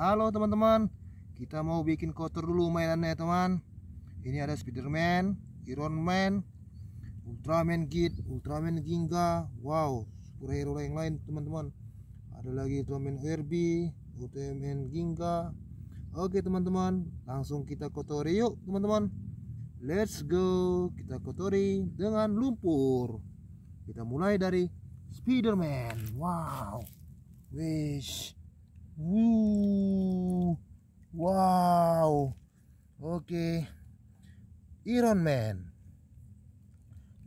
Halo teman-teman Kita mau bikin kotor dulu mainannya teman Ini ada Spiderman Iron Man Ultraman Kid Ultraman Ginga Wow Superhero yang lain teman-teman Ada lagi Ultraman Herbie Ultraman Ginga Oke teman-teman Langsung kita kotori yuk teman-teman Let's go Kita kotori dengan lumpur Kita mulai dari Spiderman Wow Wish Woo wow oke okay. Iron Man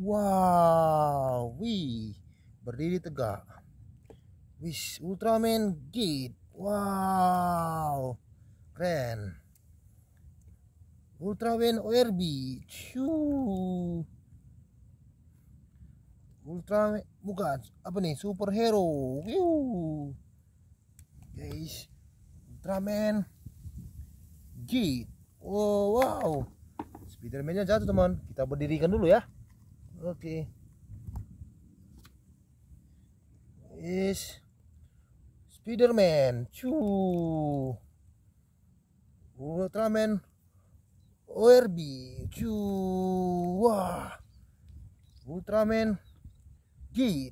wow wih berdiri tegak wis Ultraman gate wow keren Ultraman ORB Shoo. Ultraman, bukan apa nih superhero. Wih. Guys, Ultraman. G. Wow, wow. Spiderman-nya jatuh, teman. Kita berdirikan dulu ya. Oke. Okay. Is Spiderman. Cuh. Ultraman ORB. Cuh. Wah. Ultraman G.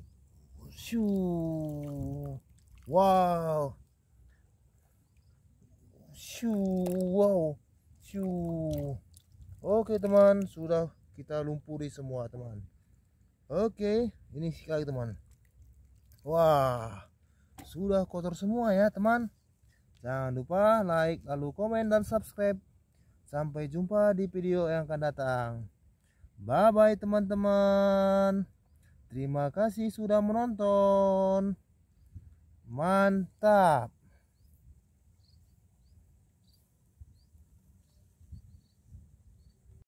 Cuh. Wow wow Shoo. oke teman sudah kita lumpuri semua teman oke ini sekali teman wah sudah kotor semua ya teman jangan lupa like lalu komen dan subscribe sampai jumpa di video yang akan datang bye bye teman-teman terima kasih sudah menonton mantap